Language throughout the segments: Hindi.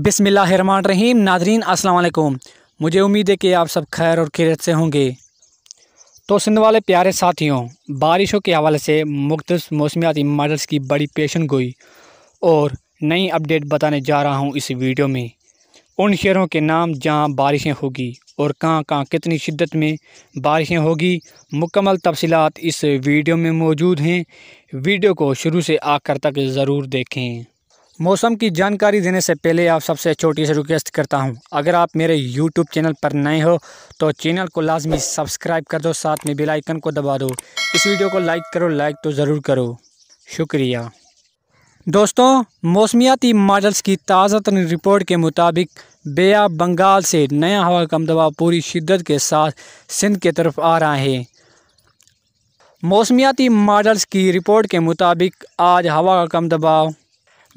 रहीम नादरीन असलकुम मुझे उम्मीद है कि आप सब खैर और खैरत से होंगे तो सिंध वाले प्यारे साथियों बारिशों के हवाले से मुख्त मौसमियाती मॉडल्स की बड़ी पेशन गोई और नई अपडेट बताने जा रहा हूँ इस वीडियो में उन शहरों के नाम जहाँ बारिशें होगी और कहाँ कहाँ कितनी शिद्दत में बारिशें होगी मुकम्मल तफसीत इस वीडियो में मौजूद हैं वीडियो को शुरू से आखिर तक ज़रूर देखें मौसम की जानकारी देने से पहले आप सबसे छोटी से रिक्वेस्ट करता हूं अगर आप मेरे यूट्यूब चैनल पर नए हो तो चैनल को लाजमी सब्सक्राइब कर दो साथ में बेल आइकन को दबा दो इस वीडियो को लाइक करो लाइक तो ज़रूर करो शुक्रिया दोस्तों मौसमियाती मॉडल्स की ताज़ा तरीन रिपोर्ट के मुताबिक बेया बंगाल से नया हवा कम दबाव पूरी शिद्दत के साथ सिंध के तरफ आ रहा है मौसमियाती मॉडल्स की रिपोर्ट के मुताबिक आज हवा का कम दबाव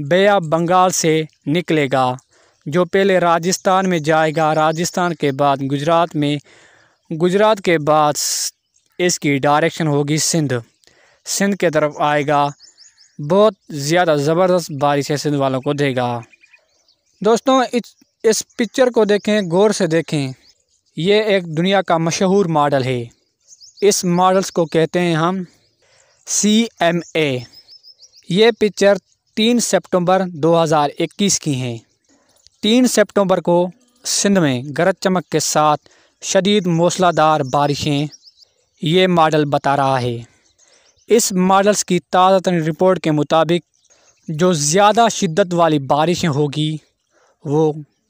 बे बंगाल से निकलेगा जो पहले राजस्थान में जाएगा राजस्थान के बाद गुजरात में गुजरात के बाद इसकी डायरेक्शन होगी सिंध सिंध के तरफ आएगा बहुत ज़्यादा ज़बरदस्त बारिश है सिंध वालों को देगा दोस्तों इस इस पिक्चर को देखें गौर से देखें ये एक दुनिया का मशहूर मॉडल है इस मॉडल्स को कहते हैं हम सी एम ए ये पिक्चर तीन सितंबर 2021 की हैं तीन सितंबर को सिंध में गरज चमक के साथ शदीद मौसलाधार बारिशें ये मॉडल बता रहा है इस मॉडल्स की ताज़ा रिपोर्ट के मुताबिक जो ज़्यादा शिद्दत वाली बारिशें होगी वो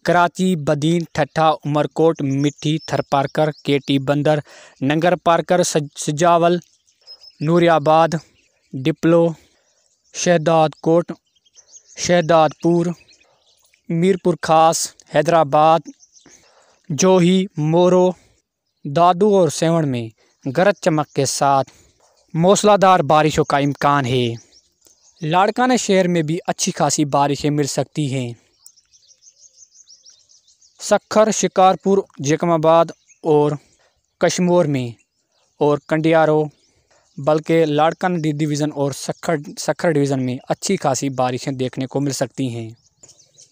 कराची बदीन ठट्ठा उमरकोट मिट्टी थरपारकर केटी बंदर नंगर पारकर सजावल नूरियाबाद डिप्लो शहदाद कोट शहदादपुर मीरपुर खास हैदराबाद जोही मोरो दादू और सेवण में गरज चमक के साथ मौसलाधार बारिशों का इम्कान है लाड़काना शहर में भी अच्छी खासी बारिशें मिल सकती हैं सखर शिकारपुर जकमाबाद और कश्मोर में और कंडियारो बल्कि लाड़कन डिवीज़न और सखर सखर डिवीज़न में अच्छी खासी बारिशें देखने को मिल सकती हैं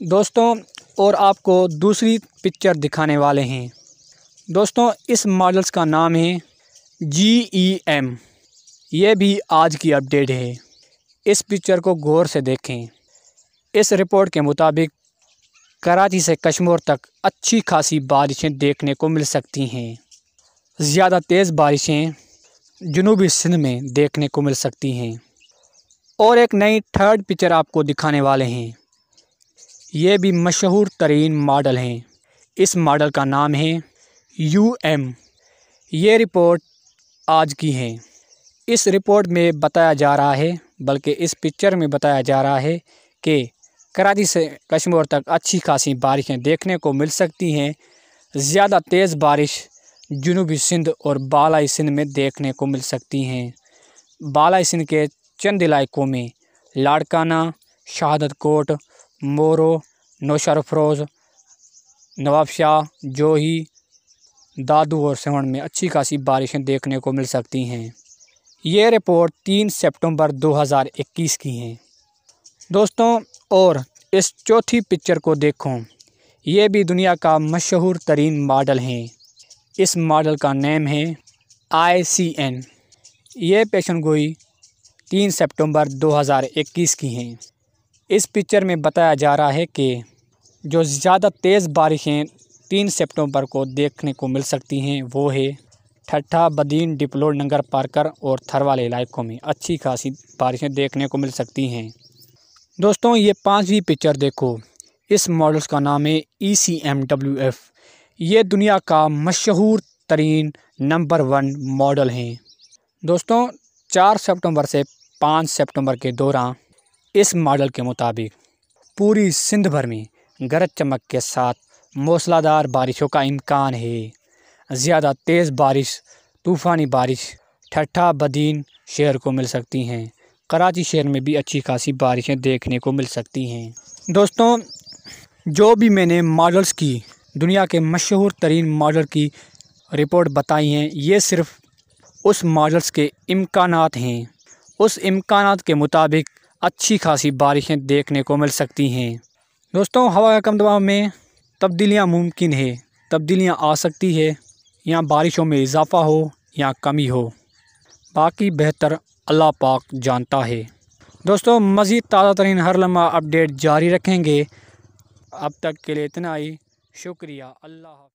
दोस्तों और आपको दूसरी पिक्चर दिखाने वाले हैं दोस्तों इस मॉडल्स का नाम है जी ई एम ये भी आज की अपडेट है इस पिक्चर को गौर से देखें इस रिपोर्ट के मुताबिक कराची से कश्मीर तक अच्छी खासी बारिशें देखने को मिल सकती हैं ज़्यादा तेज़ बारिशें जनूबी सिंध में देखने को मिल सकती हैं और एक नई थर्ड पिक्चर आपको दिखाने वाले हैं ये भी मशहूर तरीन मॉडल हैं इस मॉडल का नाम है यू एम ये रिपोर्ट आज की है इस रिपोर्ट में बताया जा रहा है बल्कि इस पिक्चर में बताया जा रहा है कि कराची से कश्मीर तक अच्छी खासी बारिशें देखने को मिल सकती हैं ज़्यादा तेज़ बारिश जुनूबी सिंध और बालाई सिंध में देखने को मिल सकती हैं बालाई सिंध के चंद इलाकों में लाड़काना शहादत कोट मोरो नौशरफरोज नवाबशाह जोही दादू और सवण में अच्छी खासी बारिशें देखने को मिल सकती हैं ये रिपोर्ट तीन सितंबर 2021 की है दोस्तों और इस चौथी पिक्चर को देखो ये भी दुनिया का मशहूर तरीन मॉडल हैं इस मॉडल का नेम है आई सी एन ये पेशन गोई तीन सितंबर 2021 की हैं इस पिक्चर में बताया जा रहा है कि जो ज़्यादा तेज़ बारिशें तीन सितंबर को देखने को मिल सकती हैं वो है ठट्ठा बदीन डिप्लो नंगर पार्कर और थर वाले इलाकों में अच्छी खासी बारिशें देखने को मिल सकती हैं दोस्तों ये पांचवी पिक्चर देखो इस मॉडल्स का नाम है E C M W F ये दुनिया का मशहूर तरीन नंबर वन मॉडल हैं दोस्तों चार सितंबर से पाँच सितंबर के दौरान इस मॉडल के मुताबिक पूरी सिंध भर में गरज चमक के साथ मौसलाधार बारिशों का इम्कान है ज़्यादा तेज़ बारिश तूफ़ानी बारिश ठट्ठा बदीन शहर को मिल सकती हैं कराची शहर में भी अच्छी खासी बारिशें देखने को मिल सकती हैं दोस्तों जो भी मैंने मॉडल्स की दुनिया के मशहूर तरीन मॉडल की रिपोर्ट बताई हैं ये सिर्फ उस मॉडल्स के इम्कान हैं उस इम्कान के मुताबिक अच्छी खासी बारिशें देखने को मिल सकती हैं दोस्तों हवा का कम दबाव में तब्दीलियाँ मुमकिन है तब्दीलियाँ आ सकती है या बारिशों में इजाफ़ा हो या कमी हो बाकी बेहतर अल्लाह पाक जानता है दोस्तों मज़ीद ताज़ा तरीन हर लम्हा अपडेट जारी रखेंगे अब तक के लिए इतना ही शुक्रिया अल्लाह